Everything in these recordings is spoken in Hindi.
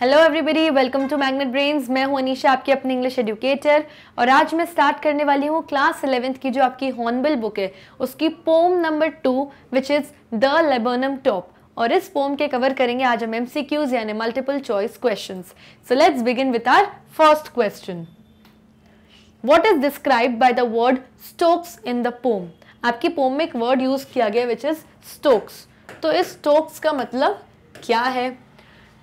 Hello everybody welcome to Magnet Brains मैं हूं अनीशा आपकी अपनी इंग्लिश एजुकेटर और आज मैं स्टार्ट करने वाली हूं क्लास इलेवेंथ की जो आपकी हॉर्नबिल बुक है उसकी poem number two which is the laburnum top और इस पोम के कवर करेंगे आज हम एम सी क्यूज यानी multiple choice question so let's begin with our first question what is describe by the word stokes in the poem आपकी पोम में एक वर्ड यूज किया गया विच इज स्टोक्स तो इस स्टोक्स का मतलब क्या है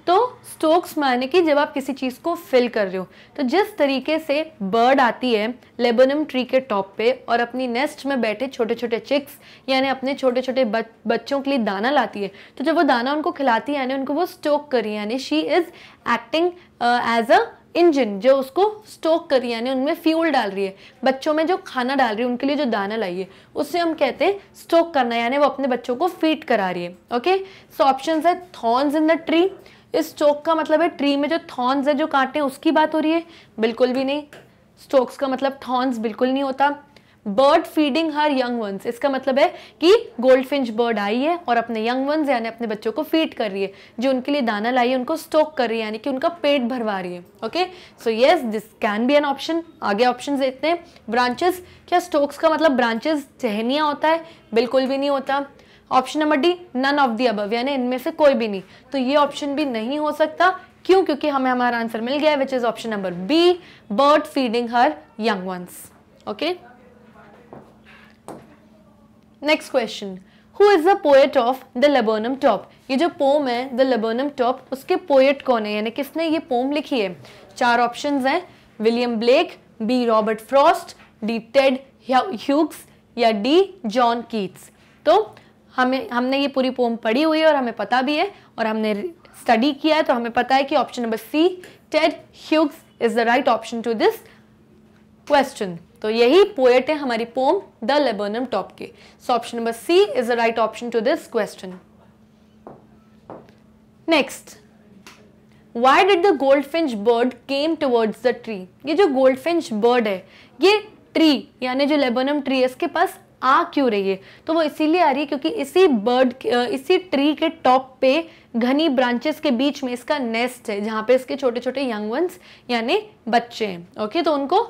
तो स्टोक्स माने कि जब आप किसी चीज़ को फिल कर रहे हो तो जिस तरीके से बर्ड आती है लेबनम ट्री के टॉप पे और अपनी नेस्ट में बैठे छोटे छोटे चिक्स यानी अपने छोटे छोटे बच, बच्चों के लिए दाना लाती है तो जब वो दाना उनको खिलाती है यानी उनको वो स्टोक करी यानी she is acting as a engine जो उसको स्टोक करी यानी उनमें फ्यूल डाल रही है बच्चों में जो खाना डाल रही है उनके लिए जो दाना लाई है उससे हम कहते हैं स्टोक करना यानी वो अपने बच्चों को फीड करा रही है ओके सो ऑप्शन है थॉर्न्स इन द ट्री इस स्टोक का मतलब है ट्री में जो थॉर्न्स है जो कांटे उसकी बात हो रही है बिल्कुल भी नहीं स्टोक्स का मतलब थॉर्न्स बिल्कुल नहीं होता bird feeding her young ones इसका मतलब है कि गोल्ड फिंच बर्ड आई है और अपने यंग वंस यानी अपने बच्चों को फीड कर रही है जो उनके लिए दाना लाई है उनको स्टोक कर रही है यानी कि उनका पेट भरवा रही है okay so yes this can be an option आगे ऑप्शन देखते हैं ब्रांचेस क्या स्टोक्स का मतलब ब्रांचेस टहनिया होता है बिल्कुल भी नहीं होता option number D none of the above यानी इनमें से कोई भी नहीं तो ये ऑप्शन भी नहीं हो सकता क्यों क्योंकि हमें हमारा आंसर मिल गया है which is option number B bird feeding her young ones okay next question who is the poet of the laburnum top ये जो पोम है द लेबोनम टॉप उसके पोएट कौन है यानी किसने ये पोम लिखी है चार ऑप्शन हैं William Blake B Robert Frost D Ted Hughes या डी जॉन कीट्स तो हमें हमने ये पूरी पोम पढ़ी हुई है और हमें पता भी है और हमने स्टडी किया है तो हमें पता है कि option number C Ted Hughes is the right option to this question तो यही पोएट है हमारी पोम द लेबोनम टॉप के so option number C is the right option to this question next why did the goldfinch bird came towards the tree ये जो गोल्ड फिंच बर्ड है ये ट्री यानी जो लेबोनम ट्री है इसके पास आ क्यों रही है तो वो इसीलिए आ रही है क्योंकि इसी बर्ड इसी ट्री के टॉप पे घनी ब्रांचेस के बीच में इसका नेस्ट है जहाँ पे इसके छोटे छोटे यंग वंस यानी बच्चे हैं ओके तो उनको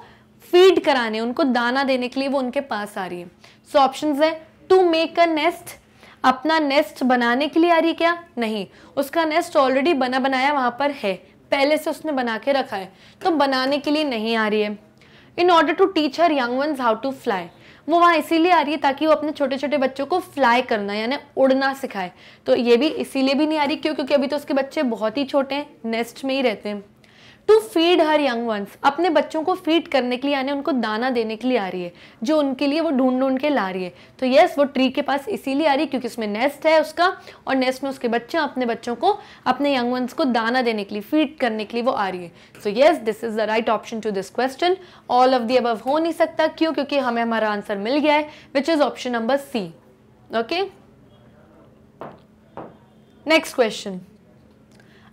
फीड कराने उनको दाना देने के लिए वो उनके पास आ रही है so option is to make a nest अपना नेस्ट बनाने के लिए आ रही क्या नहीं उसका नेस्ट ऑलरेडी बना बनाया वहां पर है पहले से उसने बना के रखा है तो बनाने के लिए नहीं आ रही है in order to teach her young ones how to fly वो वहाँ इसीलिए आ रही है ताकि वो अपने छोटे छोटे बच्चों को फ्लाई करना यानी उड़ना सिखाए तो ये भी इसीलिए भी नहीं आ रही क्यों क्योंकि अभी तो उसके बच्चे बहुत ही छोटे हैं नेस्ट में ही रहते हैं to feed her young ones अपने बच्चों को फीड करने के लिए यानी उनको दाना देने के लिए आ रही है जो उनके लिए वो ढूंढ ढूंढ के ला रही है तो येस वो ट्री के पास इसीलिए आ रही है क्योंकि उसमें नेस्ट है उसका और नेस्ट में उसके बच्चे अपने बच्चों को अपने यंग वंस को दाना देने के लिए फीड करने के लिए वो आ रही है so yes this is the right option to this question all of the above हो नहीं सकता क्यों क्योंकि हमें हमारा आंसर मिल गया है which is option number C okay next question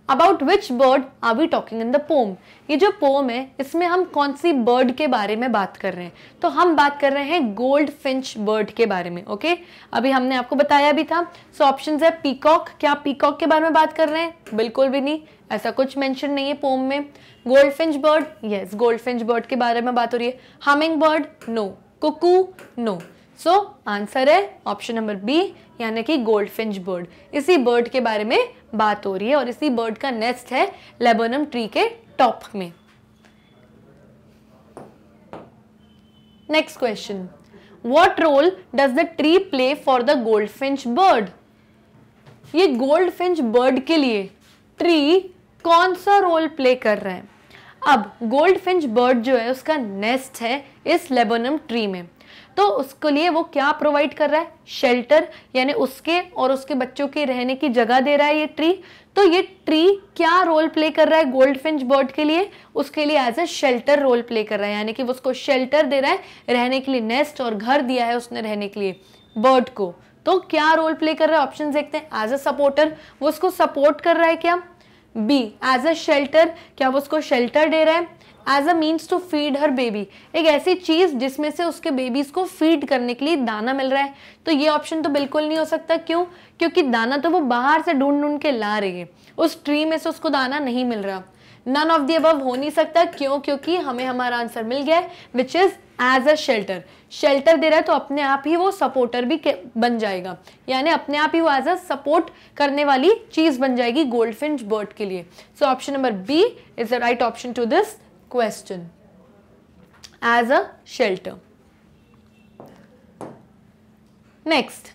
about which bird are we talking in the poem ये जो पोम है इसमें हम कौन सी बर्ड के बारे में बात कर रहे हैं तो हम बात कर रहे हैं गोल्ड फिंच बर्ड के बारे में ओके okay? अभी हमने आपको बताया भी था सो ऑप्शन है पीकॉक क्या पीकॉक के बारे में बात कर रहे हैं बिल्कुल भी नहीं ऐसा कुछ मेंशन नहीं है पोम में goldfinch bird yes goldfinch bird के बारे में बात हो रही है hummingbird no cuckoo no so answer है ऑप्शन नंबर बी यानी कि गोल्ड फिंच बर्ड इसी बर्ड के बारे में बात हो रही है और इसी बर्ड का नेस्ट है लेबोनम ट्री के टॉप में next question what role does the tree play for the goldfinch bird ये गोल्ड फिंच बर्ड के लिए ट्री कौन सा रोल प्ले कर रहा है अब गोल्ड फिंच बर्ड जो है उसका नेस्ट है इस लेबोनम ट्री में तो उसके लिए वो क्या प्रोवाइड कर रहा है शेल्टर यानी उसके और उसके बच्चों के रहने की जगह दे रहा है ये ट्री तो ये ट्री क्या रोल प्ले कर रहा है गोल्ड फिंच बर्ड के लिए उसके लिए as a shelter role play कर रहा है यानी कि वो उसको शेल्टर दे रहा है रहने के लिए नेस्ट और घर दिया है उसने रहने के लिए बर्ड को तो क्या रोल प्ले कर रहा है ऑप्शन देखते हैं एज अ सपोर्टर वो उसको सपोर्ट कर रहा है क्या बी एज अ शेल्टर क्या वो उसको शेल्टर दे रहा है as a means to feed her baby एक ऐसी चीज़ जिसमें से उसके बेबीज़ को फीड करने के लिए दाना मिल रहा है तो ये ऑप्शन तो बिल्कुल नहीं हो सकता क्यों क्योंकि दाना तो वो बाहर से ढूंढ ढूंढ के ला रही है उस ट्री में से उसको दाना नहीं मिल रहा नन ऑफ दी हो नहीं सकता क्यों क्योंकि हमें हमारा आंसर मिल गया है which is as a shelter shelter दे रहा है तो अपने आप ही वो सपोर्टर भी बन जाएगा यानी अपने आप ही वो एज अ सपोर्ट करने वाली चीज़ बन जाएगी गोल्ड फिंच बर्ड के लिए so option number B is the right option to this Question As a shelter. next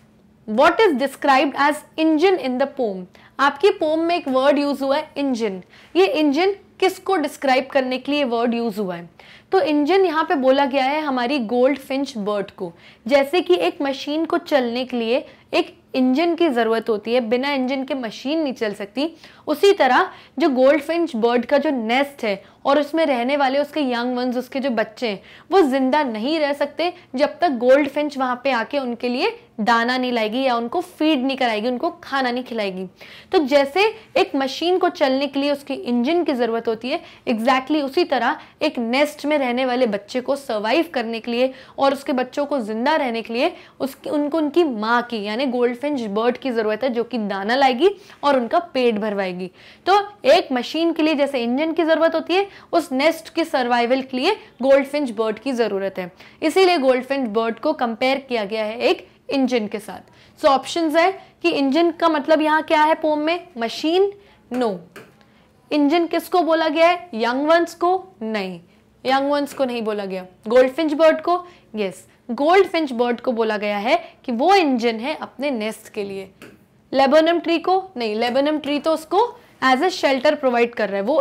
what is described as engine in the poem आपकी पोम में एक वर्ड यूज हुआ है इंजन ये इंजन किसको डिस्क्राइब करने के लिए वर्ड यूज हुआ है तो इंजन यहाँ पे बोला गया है हमारी गोल्ड फिंच बर्ड को जैसे कि एक मशीन को चलने के लिए एक इंजन की ज़रूरत होती है बिना इंजन के मशीन नहीं चल सकती उसी तरह जो गोल्ड फिंच बर्ड का जो नेस्ट है और उसमें रहने वाले उसके यंग वंस उसके जो बच्चे हैं वो ज़िंदा नहीं रह सकते जब तक गोल्ड फिंच वहाँ पे आके उनके लिए दाना नहीं लाएगी या उनको फीड नहीं कराएगी उनको खाना नहीं खिलाएगी तो जैसे एक मशीन को चलने के लिए उसके इंजन की ज़रूरत होती है एग्जैक्टली exactly उसी तरह एक नेस्ट में रहने वाले बच्चे को सर्वाइव करने के लिए और उसके बच्चों को ज़िंदा रहने के लिए उसकी उनको उनकी माँ की यानी हमें गोल्डफिंच बर्ड की ज़रूरत है जो कि दाना लाएगी और उनका पेट भरवाएगी तो एक मशीन के लिए जैसे इंजन की ज़रूरत होती है उस नेस्ट के सर्वाइवल के लिए गोल्डफिंच बर्ड की ज़रूरत है इसीलिए गोल्डफिंच बर्ड को कंपेयर किया गया है एक इंजन के साथ सो ऑप्शन है कि इंजन का मतलब यहाँ क्या है पोम में मशीन नो इंजन किसको बोला गया है यंग वंस को नहीं यंग वंस को नहीं बोला गया गोल्डफिंच बर्ड को yes yes. Goldfinch bird को बोला गया है कि वो इंजन है अपने नेस्ट के लिए लेबनम ट्री को नहीं लेबनम ट्री तो उसको एज ए शेल्टर प्रोवाइड कर रहा है वो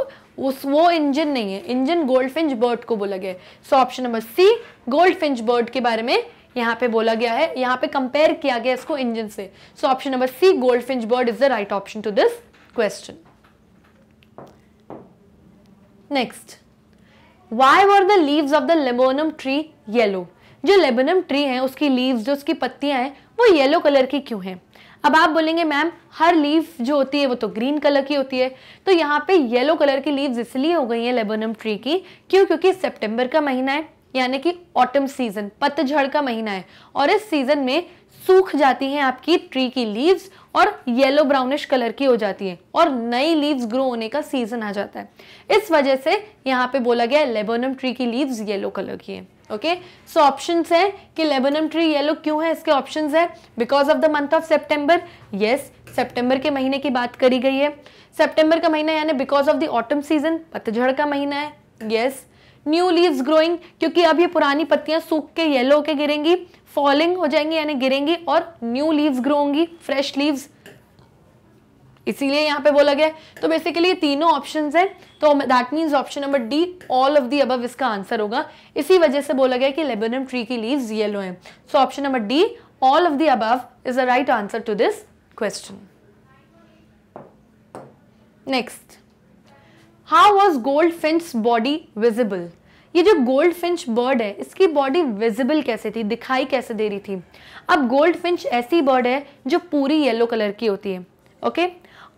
उस वो इंजन नहीं है इंजन गोल्ड फिंच बर्ड को बोला गया है so option number C goldfinch bird के बारे में यहाँ पे बोला गया है यहाँ पे कंपेयर किया गया इसको इंजन से so option number C goldfinch bird is the right option to this question next why were the leaves of the laburnum tree yellow जो लेबनम ट्री है उसकी लीव्स जो उसकी पत्तियां हैं वो येलो कलर की क्यों हैं अब आप बोलेंगे मैम हर लीफ जो होती है वो तो ग्रीन कलर की होती है तो यहाँ पे येलो कलर की लीव्स इसलिए हो गई हैं लेबोनम ट्री की क्यों क्योंकि सितंबर का महीना है यानी कि ऑटम सीजन पतझड़ का महीना है और इस सीजन में सूख जाती हैं आपकी ट्री की लीव्स और येलो ब्राउनिश कलर की हो जाती है और नई लीव्स ग्रो होने का सीजन आ जाता है इस वजह से यहाँ पे बोला गया लेबोनम ट्री की लीव्स येलो कलर की है ओके सो ऑप्शन है कि लेबनम ट्री येलो क्यों है इसके ऑप्शन है because of the month of September yes September के महीने की बात करी गई है सेप्टेंबर का महीना यानी because of the autumn season पतझड़ का महीना है yes yes. New leaves growing क्योंकि अब ये पुरानी पत्तियां सूख के येलो होकर गिरेंगी फॉलिंग हो जाएंगी यानी गिरेंगी और न्यू लीव्स ग्रो होंगी फ्रेश लीव्स इसीलिए यहाँ पे बोला गया तो बेसिकली तीनों ऑप्शन है तो that means option number D all of the अब इसका आंसर होगा इसी वजह से बोला गया कि लेबनम ट्री की लीव येलो है so option number D all of the above is the right answer to this question next how was goldfinch body visible ये जो गोल्ड फिंच बर्ड है इसकी बॉडी विजिबल कैसे थी दिखाई कैसे दे रही थी अब गोल्ड फिंच ऐसी बर्ड है जो पूरी येलो कलर की होती है ओके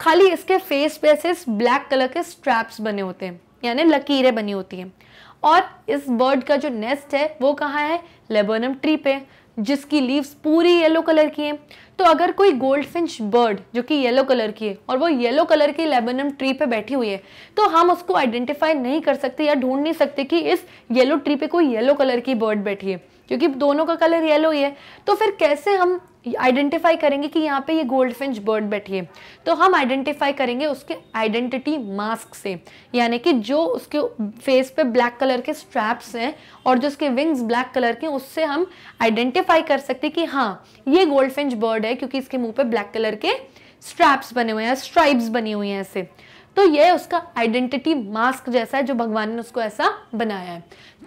खाली इसके फेस पे ऐसे ब्लैक कलर के स्ट्रैप्स बने होते हैं यानी लकीरें बनी होती हैं और इस बर्ड का जो नेस्ट है वो कहाँ है लेबोनम ट्री पे जिसकी लीव्स पूरी येलो कलर की हैं तो अगर कोई गोल्ड फिंच बर्ड जो कि येलो कलर की है और वो येलो कलर की लेबनम ट्री पे बैठी हुई है तो हम उसको आइडेंटिफाई नहीं कर सकते या ढूंढ नहीं सकते कि इस येलो ट्री पे कोई येलो कलर की बर्ड बैठी है क्योंकि दोनों का कलर येलो ही है तो फिर कैसे हम आइडेंटिफाई करेंगे कि यहाँ पे ये गोल्ड फिंच बर्ड बैठी है तो हम आइडेंटिफाई करेंगे उसके आइडेंटिटी मास्क से यानी कि जो उसके फेस पे ब्लैक कलर के स्ट्रैप्स हैं और जो उसके विंग्स ब्लैक कलर के उससे हम आइडेंटिफाई कर सकते कि हाँ ये गोल्ड फिंच बर्ड है क्योंकि इसके मुंह पे ब्लैक कलर के स्ट्रैप्स बने हुए हैं स्ट्राइप्स बनी हुई हैं ऐसे तो ये उसका आइडेंटिटी मास्क जैसा है जो भगवान ने उसको ऐसा बनाया है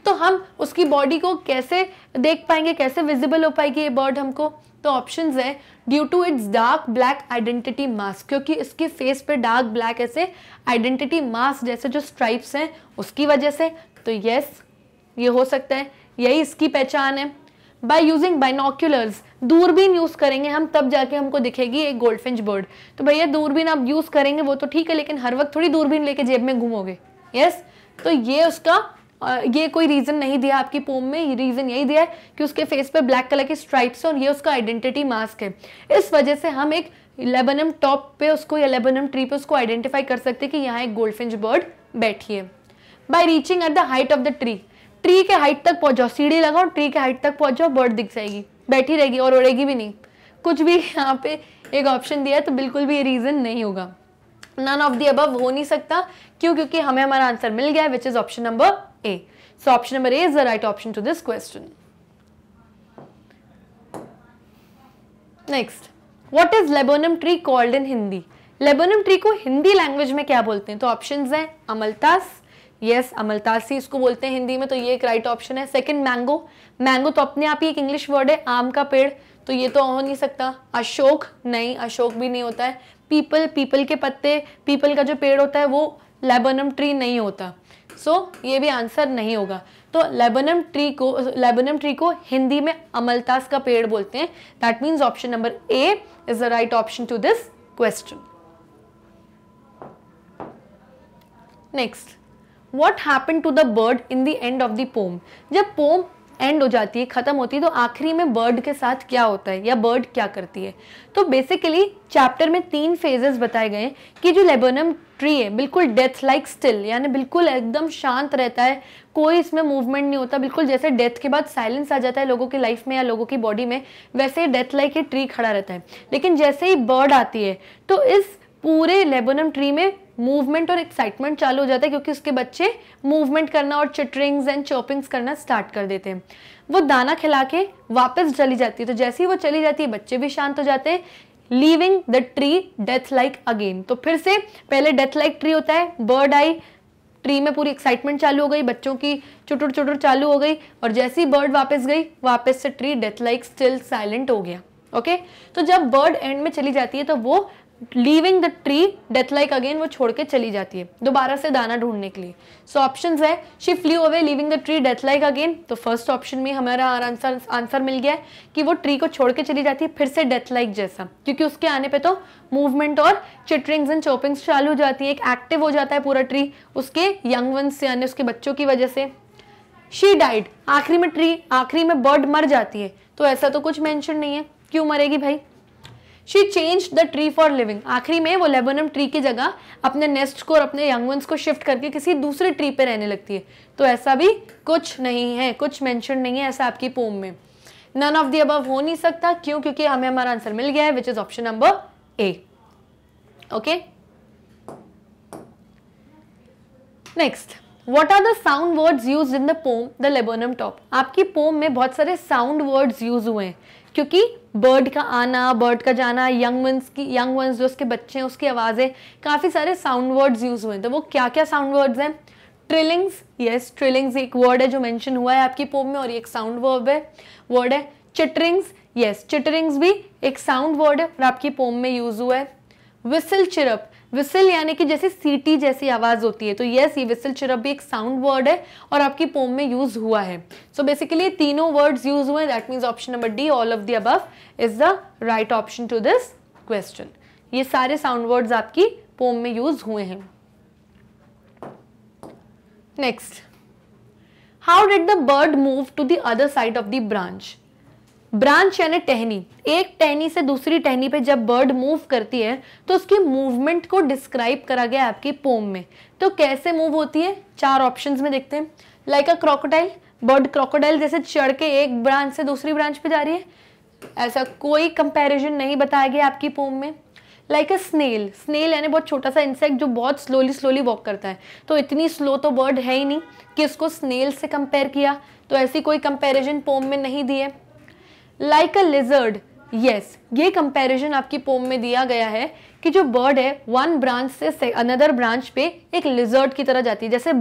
तो हम उसकी बॉडी को कैसे देख पाएंगे कैसे विजिबल हो पाएगी ये बर्ड हमको तो ऑप्शंस है due to its dark black identity mask क्योंकि इसके फेस पे डार्क ब्लैक ऐसे आइडेंटिटी मास्क जैसे जो स्ट्राइप्स हैं उसकी वजह से तो यस ये हो सकता है यही इसकी पहचान है बाय यूजिंग बाइनोक्यूलर्स दूरबीन यूज करेंगे हम तब जाके हमको दिखेगी एक गोल्डफिंच बर्ड तो भैया दूरबीन आप यूज करेंगे वो तो ठीक है लेकिन हर वक्त थोड़ी दूरबीन लेके जेब में घूमोगे यस तो ये उसका ये कोई रीज़न नहीं दिया आपकी पोम में रीज़न यही दिया है कि उसके फेस पे ब्लैक कलर की स्ट्राइप्स और ये उसका आइडेंटिटी मास्क है इस वजह से हम एक लेबनम टॉप पे उसको या लेबनम ट्री पे उसको आइडेंटिफाई कर सकते हैं कि यहाँ एक गोल्डफिंच बर्ड बैठी है by reaching at the height of the tree tree के हाइट तक पहुंच जाओ सीढ़ी लगाओ ट्री के हाइट तक पहुंच जाओ बर्ड दिख जाएगी बैठी रहेगी और उड़ेगी भी नहीं कुछ भी यहाँ पे एक ऑप्शन दिया है तो बिल्कुल भी ये रीज़न नहीं होगा नन ऑफ दी अबव हो नहीं सकता क्यों क्योंकि हमें हमारा आंसर मिल गया which is option number A so option number A is the right option to this question next what is laburnum tree called in Hindi laburnum tree को हिंदी लैंग्वेज में क्या बोलते हैं तो ऑप्शन हैं अमलतास यस अमलतासी इसको बोलते हैं हिंदी में तो ये एक राइट ऑप्शन है सेकंड मैंगो मैंगो तो अपने आप ही एक इंग्लिश वर्ड है आम का पेड़ तो ये तो हो नहीं सकता अशोक नहीं अशोक भी नहीं होता है पीपल पीपल के पत्ते पीपल का जो पेड़ होता है वो लेबनम ट्री नहीं होता सो so, ये भी आंसर नहीं होगा तो लेबनम ट्री को लेबनम ट्री को हिंदी में अमलतास का पेड़ बोलते हैं that means option number A is the right option to this question next what happen to the bird in the end of the poem जब पोम एंड हो जाती है ख़त्म होती है तो आखिरी में बर्ड के साथ क्या होता है या बर्ड क्या करती है तो बेसिकली चैप्टर में तीन फेजेस बताए गए कि जो लेबोनम ट्री है बिल्कुल डेथ लाइक स्टिल यानी बिल्कुल एकदम शांत रहता है कोई इसमें मूवमेंट नहीं होता बिल्कुल जैसे डेथ के बाद साइलेंस आ जाता है लोगों की लाइफ में या लोगों की बॉडी में वैसे ही डेथ लाइक ये ट्री खड़ा रहता है लेकिन जैसे ही बर्ड आती है तो इस पूरे लेबोनम ट्री में मूवमेंट और एक्साइटमेंट चालू हो जाता है क्योंकि उसके बच्चे मूवमेंट करना और चिटरिंग्स एंड चॉपिंग्स करना स्टार्ट कर देते हैं वो दाना खिला के वापस चली जाती है तो जैसे ही वो चली जाती है बच्चे भी शांत हो जाते हैं leaving the tree death like again तो फिर से पहले डेथ लाइक ट्री होता है बर्ड आई ट्री में पूरी एक्साइटमेंट चालू हो गई बच्चों की चुटुर चुटुर चालू हो गई और जैसे ही बर्ड वापस गई वापस से tree death like still silent हो गया ओके okay? तो जब बर्ड एंड में चली जाती है तो वो leaving the tree death like again वो छोड़ के चली जाती है दोबारा से दाना ढूंढने के लिए सो so, ऑप्शन है she flew away leaving the tree death like again तो फर्स्ट ऑप्शन में हमारा आंसर आंसर मिल गया है कि वो ट्री को छोड़ के चली जाती है फिर से डेथ लाइक जैसा क्योंकि उसके आने पे तो मूवमेंट और चिटरिंग्स एंड चॉपिंग्स चालू हो जाती है एक एक्टिव हो जाता है पूरा ट्री उसके यंग वंस यानी उसके बच्चों की वजह से शी डाइड आखिरी में ट्री आखिरी में बर्ड मर जाती है तो ऐसा तो कुछ मैंशन नहीं है क्यों मरेगी भाई she change the tree for living आखिरी में वो लेबोनम ट्री की जगह अपने नेस्ट को और अपने यंग वंस को शिफ्ट करके किसी दूसरे ट्री पे रहने लगती है तो ऐसा भी कुछ नहीं है कुछ मैंशन नहीं है ऐसा आपकी पोम में नन ऑफ दी अबव हो नहीं सकता क्यों क्योंकि हमें हमारा आंसर मिल गया है which is option number A okay next what are the sound words use in the poem the laburnum top आपकी पोम में बहुत सारे साउंड वर्ड्स यूज हुए हैं क्योंकि बर्ड का आना बर्ड का जाना यंग वंस की यंग वंस जो उसके बच्चे हैं उसकी आवाज़ें काफ़ी सारे साउंड वर्ड्स यूज़ हुए तो वो क्या क्या साउंड वर्ड्स हैं ट्रिलिंग्स यस ट्रिलिंग्स एक वर्ड है जो मेंशन हुआ है आपकी पोम में और एक साउंड वर्ब है वर्ड है चिटरिंग्स यस चिटरिंग्स भी एक साउंड वर्ड है और आपकी पोम में यूज़ हुआ है विसल चिरप विसिल यानी कि जैसे सीटी जैसी आवाज़ होती है तो यस ये विसिल चिरप भी एक साउंड वर्ड है और आपकी पोम में यूज़ हुआ है सो बेसिकली तीनों वर्ड्स यूज हुए that means option number D all of the above is the right option to this question ये सारे साउंड वर्ड्स आपकी पोम में यूज हुए हैं next how did the bird move to the other side of the branch branch यानी टहनी एक टहनी से दूसरी टहनी पे जब बर्ड मूव करती है तो उसकी मूवमेंट को डिस्क्राइब करा गया आपकी पोम में तो कैसे मूव होती है चार ऑप्शन में देखते हैं like a crocodile bird crocodile जैसे चढ़ के एक ब्रांच से दूसरी ब्रांच पे जा रही है ऐसा कोई कंपैरिजन नहीं बताया गया आपकी पोम में लाइक अ स्नेल स्नेल यानी बहुत छोटा सा इंसेक्ट जो बहुत स्लोली स्लोली वॉक करता है तो इतनी स्लो तो बर्ड है ही नहीं कि उसको स्नेल से कंपेयर किया तो ऐसी कोई कंपैरिजन पोम में नहीं दी है लाइक अ लिजर्ड यस ये कंपैरिजन आपकी पोम में दिया गया है कि जो बर्ड है वन ब्रांच से अनदर ब्रांच पे एक लिजर्ड की तरह जाती है जैसे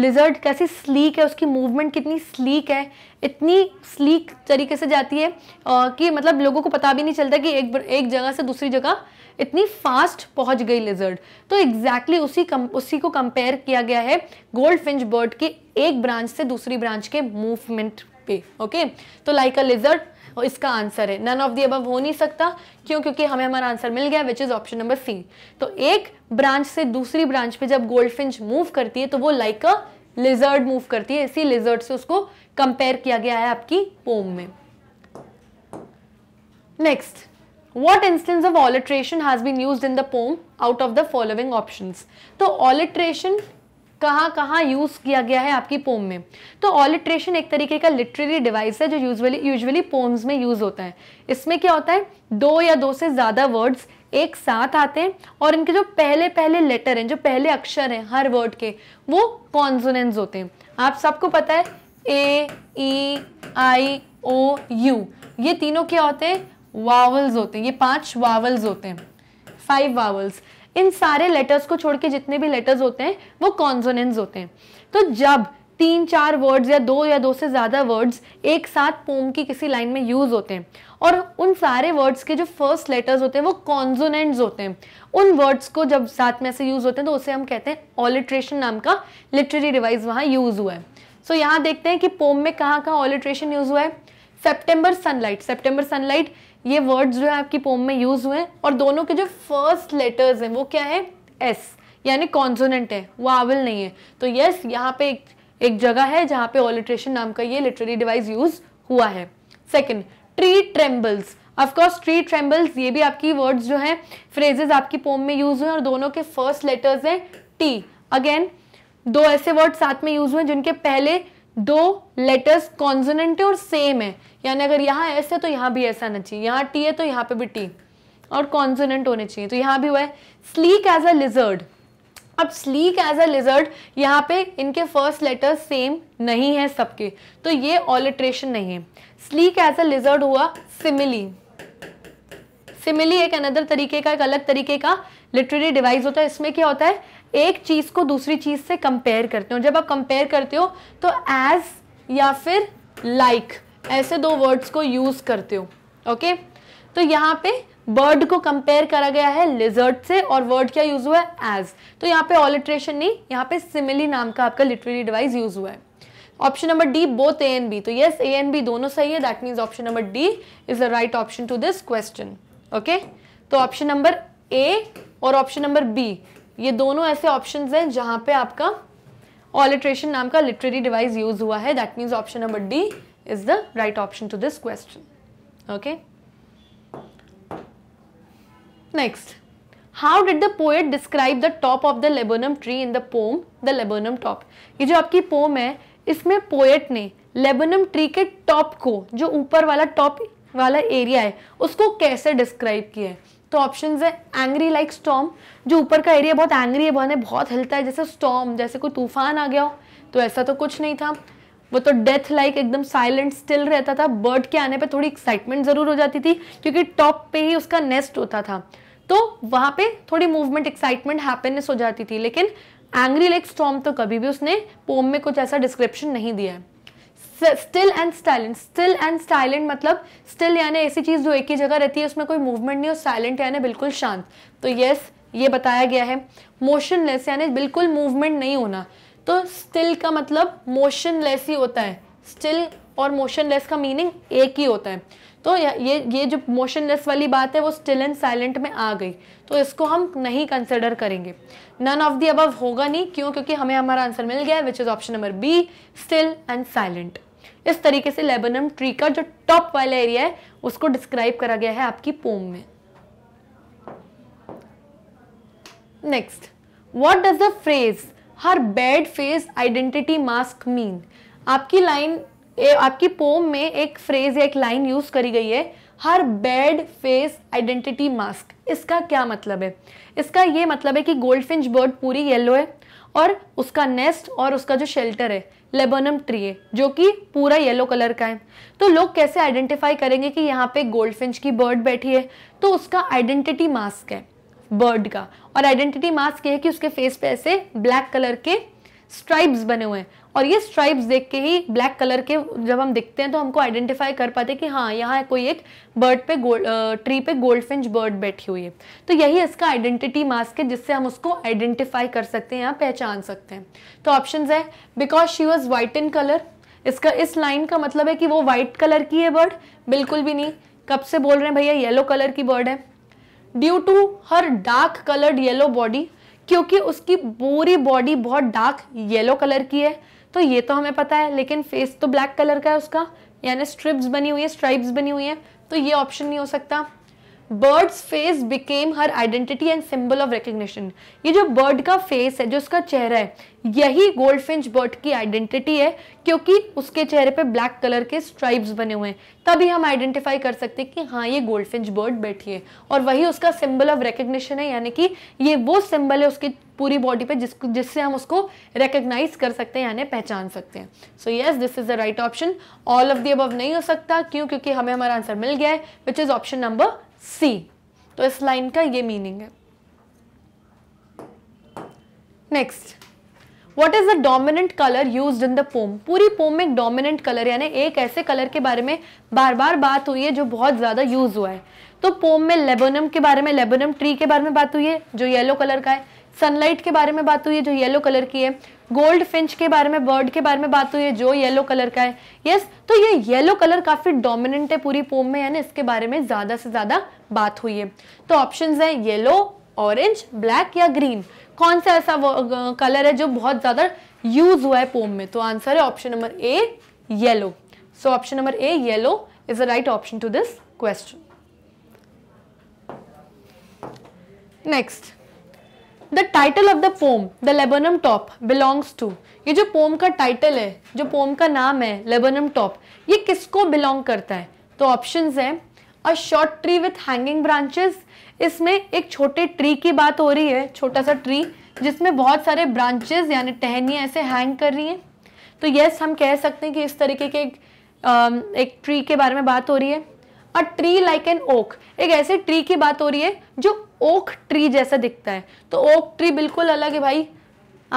लिजर्ड कैसी स्लीक है उसकी मूवमेंट कितनी स्लीक है इतनी स्लीक तरीके से जाती है कि मतलब लोगों को पता भी नहीं चलता कि एक एक जगह से दूसरी जगह इतनी फास्ट पहुंच गई लिजर्ड तो एग्जैक्टली exactly उसी कम, उसी को कंपेयर किया गया है गोल्ड फिंच बर्ड के एक ब्रांच से दूसरी ब्रांच के मूवमेंट पे ओके तो लाइक अ लिजर्ड और इसका आंसर है नन ऑफ दी अब हो नहीं सकता क्यों क्योंकि हमें हमारा आंसर मिल गया which is option number C तो एक ब्रांच से दूसरी ब्रांच पे जब गोल्डफिंच मूव करती है तो वो लाइक अ लिजर्ड मूव करती है इसी लिजर्ड से उसको कंपेयर किया गया है आपकी पोम में next what instance of alliteration has been used in the poem out of the following options तो alliteration कहाँ कहाँ यूज़ किया गया है आपकी पोम में तो ऑलिट्रेशन एक तरीके का लिटरेरी डिवाइस है जो यूजली यूजली पोम्स में यूज़ होता है इसमें क्या होता है दो या दो से ज़्यादा वर्ड्स एक साथ आते हैं और इनके जो पहले पहले लेटर हैं जो पहले अक्षर हैं हर वर्ड के वो कॉन्सोनेंट्स होते हैं आप सबको पता है ए ई आई ओ यू ये तीनों क्या होते हैं वावल्स होते हैं ये पांच वावल्स होते हैं फाइव वावल्स इन सारे लेटर्स को छोड़ के जितने भी लेटर्स होते हैं वो कॉन्जोनेंस होते हैं तो जब तीन चार वर्ड्स या दो या दो से ज़्यादा वर्ड्स एक साथ पोम की किसी लाइन में यूज़ होते हैं और उन सारे वर्ड्स के जो फर्स्ट लेटर्स होते हैं वो कॉन्जोनेंट्स होते हैं उन वर्ड्स को जब साथ में ऐसे यूज़ होते हैं तो उसे हम कहते हैं ऑलिट्रेशन नाम का लिटरेरी डिवाइस वहाँ यूज़ हुआ है सो so, यहाँ देखते हैं कि पोम में कहाँ कहाँ ऑलिट्रेशन यूज़ हुआ है सेप्टेम्बर सनलाइट सेप्टेम्बर सनलाइट ये वर्ड्स जो है आपकी पोम में यूज हुए हैं और दोनों के जो फर्स्ट लेटर्स हैं वो क्या है एस यानी कॉन्सोनेंट है वो आवल नहीं है तो यस यहाँ पे एक, एक जगह है जहाँ पे ऑलिट्रेशन नाम का ये लिटरेरी डिवाइस यूज हुआ है second tree trembles of course tree trembles ये भी आपकी वर्ड्स जो हैं फ्रेजेस आपकी पोम में यूज हुए और दोनों के फर्स्ट लेटर्स हैं टी अगेन दो ऐसे वर्ड साथ में यूज हुए हैं जिनके पहले दो लेटर्स कॉन्जोनेंट और सेम है यानी अगर यहाँ एस है तो यहाँ भी ऐसा आना चाहिए यहाँ टी है तो यहाँ पे भी टी और कॉन्जोनेंट होने चाहिए तो यहाँ भी हुआ है स्लीक एज अ लिजर्ड अब स्लीक एज अ लिजर्ड यहाँ पे इनके फर्स्ट लेटर सेम नहीं है सबके तो ये ऑलिट्रेशन नहीं है स्लीक एज अ लिजर्ड हुआ सिमिली सिमिली एक अनदर तरीके का एक अलग तरीके का लिटरेरी डिवाइस होता है इसमें क्या होता है एक चीज़ को दूसरी चीज़ से कंपेयर करते हो जब आप कंपेयर करते हो तो एज या फिर लाइक like, ऐसे दो वर्ड्स को यूज़ करते हो ओके okay? तो यहाँ पे बर्ड को कंपेयर करा गया है लिजर्ड से और वर्ड क्या यूज़ हुआ है एज तो यहाँ पे ऑलिट्रेशन नहीं यहाँ पे सिमिली नाम का आपका लिटरेरी डिवाइस यूज़ हुआ है option number D both A and B तो यस ए एन बी दोनों सही है that means option number D is the right option to this question okay तो ऑप्शन नंबर ए और ऑप्शन नंबर बी ये दोनों ऐसे ऑप्शन हैं जहां पे आपका ऑलिट्रेशन नाम का लिटरेरी डिवाइस यूज हुआ है that means option number D is the right option to this question okay next how did the poet describe the top of the laburnum tree in the poem the laburnum top ये जो आपकी पोम है इसमें पोएट ने लेबोनम ट्री के टॉप को जो ऊपर वाला टॉप वाला एरिया है उसको कैसे डिस्क्राइब किया है तो ऑप्शन है एंग्री लाइक स्टॉम जो ऊपर का एरिया बहुत एंग्री है बने बहुत हिलता है जैसे स्टॉम जैसे कोई तूफान आ गया हो तो ऐसा तो कुछ नहीं था वो तो डेथ लाइक एकदम साइलेंट स्टिल रहता था बर्ड के आने पे थोड़ी एक्साइटमेंट ज़रूर हो जाती थी क्योंकि टॉप पे ही उसका नेस्ट होता था तो वहाँ पे थोड़ी मूवमेंट एक्साइटमेंट हैप्पीनेस हो जाती थी लेकिन एंग्री लाइक स्टॉम तो कभी भी उसने पोम में कुछ ऐसा डिस्क्रिप्शन नहीं दिया है still and silent still and silent मतलब स्टिल यानी ऐसी चीज़ जो एक ही जगह रहती है उसमें कोई मूवमेंट नहीं और साइलेंट यानी बिल्कुल शांत तो yes, ये बताया गया है मोशनलेस यानी बिल्कुल मूवमेंट नहीं होना तो स्टिल का मतलब मोशनलेस ही होता है स्टिल और मोशनलेस का मीनिंग एक ही होता है तो ये ये जो मोशनलेस वाली बात है वो स्टिल एंड साइलेंट में आ गई तो इसको हम नहीं कंसिडर करेंगे नन ऑफ दी अबव होगा नहीं क्यों क्योंकि हमें हमारा आंसर मिल गया है which is option number B still and silent इस तरीके से लेबनम ट्री का जो टॉप वाला एरिया है उसको डिस्क्राइब करा गया है आपकी पोम में next what does the phrase her barred face identity mask mean आपकी लाइन ए, आपकी पोम में एक फ्रेज या एक लाइन यूज करी गई है her barred face identity mask इसका क्या मतलब है इसका ये मतलब है कि गोल्ड फिंच बर्ड पूरी येलो है और उसका नेस्ट और उसका जो शेल्टर है लेबनम ट्री है जो कि पूरा येलो कलर का है तो लोग कैसे आइडेंटिफाई करेंगे कि यहाँ पे गोल्ड फिंच की बर्ड बैठी है तो उसका आइडेंटिटी मास्क है बर्ड का और आइडेंटिटी मास्क ये है कि उसके फेस पे ऐसे ब्लैक कलर के स्ट्राइप्स बने हुए हैं और ये स्ट्राइप्स देख के ही ब्लैक कलर के जब हम दिखते हैं तो हमको आइडेंटिफाई कर पाते कि हाँ यहाँ कोई एक बर्ड पे गोल्ड ट्री पे गोल्ड फिंच बर्ड बैठी हुई है तो यही इसका आइडेंटिटी मास्क है जिससे हम उसको आइडेंटिफाई कर सकते हैं या पहचान सकते हैं तो ऑप्शन है because she was white in colour इसका इस लाइन का मतलब है कि वो वाइट कलर की है बर्ड बिल्कुल भी नहीं कब से बोल रहे हैं भैया येलो कलर की बर्ड है due to her dark coloured yellow body क्योंकि उसकी पूरी बॉडी बहुत डार्क येलो कलर की है तो ये तो हमें पता है लेकिन फेस तो ब्लैक कलर का है उसका यानी स्ट्रिप्स बनी हुई है स्ट्राइप्स बनी हुई है तो ये ऑप्शन नहीं हो सकता bird's face became her identity and symbol of recognition ये जो बर्ड का फेस है जो उसका चेहरा है यही गोल्ड फिंच बर्ड की आइडेंटिटी है क्योंकि उसके चेहरे पे ब्लैक कलर के स्ट्राइप्स बने हुए हैं तभी हम आइडेंटिफाई कर सकते हैं कि हाँ ये गोल्ड फिंच बर्ड बैठी है और वही उसका सिंबल ऑफ रिकग्निशन है यानी कि ये वो सिंबल है उसकी पूरी बॉडी पे जिसको जिससे हम उसको रिकग्नाइज कर सकते हैं यानी पहचान सकते हैं so yes this is the right option all of the अब नहीं हो सकता क्यों क्योंकि हमें हमारा आंसर मिल गया है which is option number C तो इस लाइन का ये मीनिंग है next what is the dominant colour use in the poem पूरी पोम में डोमिनेंट कलर यानी एक ऐसे कलर के बारे में बार बार बात हुई है जो बहुत ज़्यादा यूज हुआ है तो पोम में लेबोनम के बारे में लेबोनम ट्री के बारे में बात हुई है जो येलो कलर का है सनलाइट के बारे में बात हुई है जो येलो कलर की है गोल्ड फिंच के बारे में बर्ड के बारे में बात हुई है जो येलो कलर का है यस yes, तो ये येलो कलर काफी डोमिनेंट है पूरी पोम में यानी इसके बारे में ज्यादा से ज्यादा बात हुई है तो ऑप्शन है येलो ऑरेंज ब्लैक या ग्रीन कौन सा ऐसा कलर है जो बहुत ज्यादा यूज हुआ है पोम में तो आंसर है option number A yellow so option number A yellow is the right option to this question next the title of the poem the laburnum top belongs to ये जो पोम का टाइटल है जो पोम का नाम है लेबनम टॉप ये किसको बिलोंग करता है तो ऑप्शन है a short tree with hanging branches इसमें एक छोटे ट्री की बात हो रही है छोटा सा ट्री जिसमें बहुत सारे ब्रांचेस यानी टहनियाँ ऐसे हैंग कर रही हैं तो यस हम कह सकते हैं कि इस तरीके के एक, एक ट्री के बारे में बात हो रही है a tree like an oak एक ऐसे ट्री की बात हो रही है जो ओक ट्री जैसा दिखता है तो ओक ट्री बिल्कुल अलग है भाई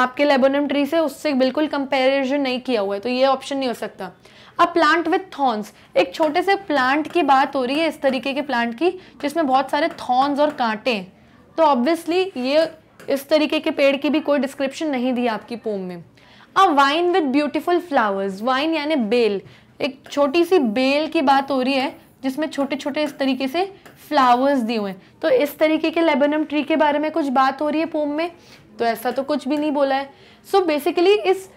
आपके लेबोनम ट्री से उससे बिल्कुल कंपेरिजन नहीं किया हुआ है तो ये ऑप्शन नहीं हो सकता अब प्लांट विथ थॉर्न्स एक छोटे से प्लांट की बात हो रही है इस तरीके के प्लांट की जिसमें बहुत सारे थॉर्न्स और कांटे हैं तो ऑब्वियसली ये इस तरीके के पेड़ की भी कोई डिस्क्रिप्शन नहीं दी आपकी पोम में अब vine with beautiful flowers vine यानी बेल एक छोटी सी बेल की बात हो रही है जिसमें छोटे छोटे इस तरीके से फ्लावर्स दिए हुए हैं तो इस तरीके के लेबनम ट्री के बारे में कुछ बात हो रही है पोम में तो ऐसा तो कुछ भी नहीं बोला है सो so बेसिकली इस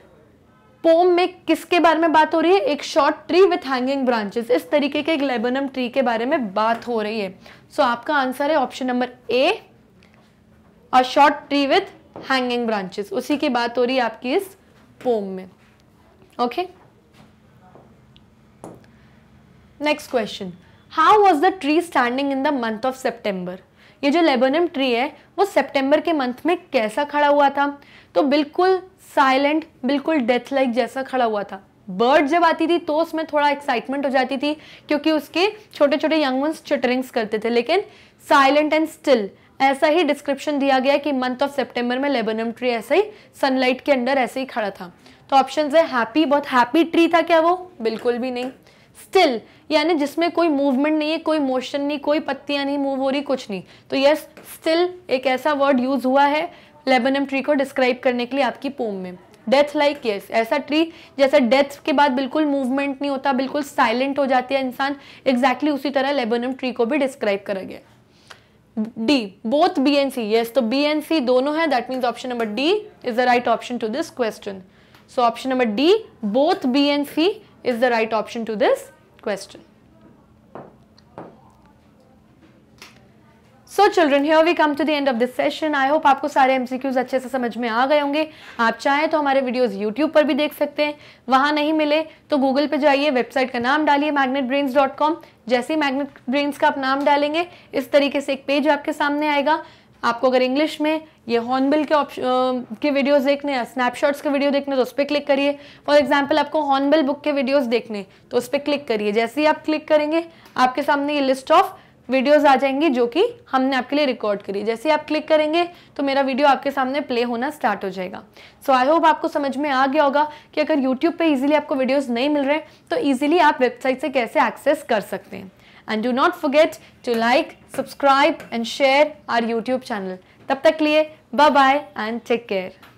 पोम में किसके बारे में बात हो रही है एक short tree with hanging branches इस तरीके के एक लेबनम ट्री के बारे में बात हो रही है सो so, आपका आंसर है option number A a short tree with hanging branches उसी की बात हो रही है आपकी इस पोम में okay next question how was the tree standing in the month of September ये जो लेबनम ट्री है वो सेप्टेम्बर के मंथ में कैसा खड़ा हुआ था तो बिल्कुल साइलेंट बिल्कुल डेथ लाइक जैसा खड़ा हुआ था बर्ड जब आती थी तो उसमें थोड़ा एक्साइटमेंट हो जाती थी क्योंकि उसके छोटे छोटे यंग वंस चिटरिंग्स करते थे लेकिन साइलेंट एंड स्टिल ऐसा ही डिस्क्रिप्शन दिया गया कि मंथ ऑफ सेप्टेम्बर में लेबनम ट्री ऐसे ही सनलाइट के अंडर ऐसे ही खड़ा था तो ऑप्शन है हैप्पी बहुत हैप्पी ट्री था क्या वो बिल्कुल भी नहीं स्टिल यानी जिसमें कोई मूवमेंट नहीं है कोई मोशन नहीं कोई पत्तियां नहीं मूव हो रही कुछ नहीं तो यस स्टिल एक ऐसा वर्ड यूज हुआ है लेबनम ट्री को डिस्क्राइब करने के लिए आपकी पोम में डेथ लाइक यस ऐसा ट्री जैसा डेथ के बाद बिल्कुल मूवमेंट नहीं होता बिल्कुल साइलेंट हो जाती है इंसान एग्जैक्टली exactly उसी तरह लेबनम ट्री को भी डिस्क्राइब करा गया D both B and C yes तो बी एन सी दोनों है that means option number D is the right option to this question so option number D both B and C is the right option to this question. So children here we come to the end of this session I hope आपको सारे एमसीक्यूज अच्छे से समझ में आ गए होंगे आप चाहें तो हमारे वीडियोस यूट्यूब पर भी देख सकते हैं वहां नहीं मिले तो गूगल पे जाइए वेबसाइट का नाम डालिए मैग्नेट ब्रेन्स डॉट कॉम जैसे ही मैग्नेट ब्रेन्स का आप नाम डालेंगे इस तरीके से एक पेज आपके सामने आएगा आपको अगर इंग्लिश में ये हॉर्नबिल के ऑप्शन के वीडियोस देखने हैं स्नैपशॉट्स के वीडियो देखने तो उस पर क्लिक करिए फॉर एग्जांपल आपको हॉर्नबिल बुक के वीडियोस देखने तो उस पर क्लिक करिए जैसे ही आप क्लिक करेंगे आपके सामने ये लिस्ट ऑफ वीडियोस आ जाएंगी जो कि हमने आपके लिए रिकॉर्ड करी जैसे ही आप क्लिक करेंगे तो मेरा वीडियो आपके सामने प्ले होना स्टार्ट हो जाएगा सो आई होप आपको समझ में आ गया होगा कि अगर यूट्यूब पर ईजिली आपको वीडियोज़ नहीं मिल रहे तो ईजिली आप वेबसाइट से कैसे एक्सेस कर सकते हैं and do not forget to like, subscribe and share our YouTube channel. Tab tak liye, bye bye and take care.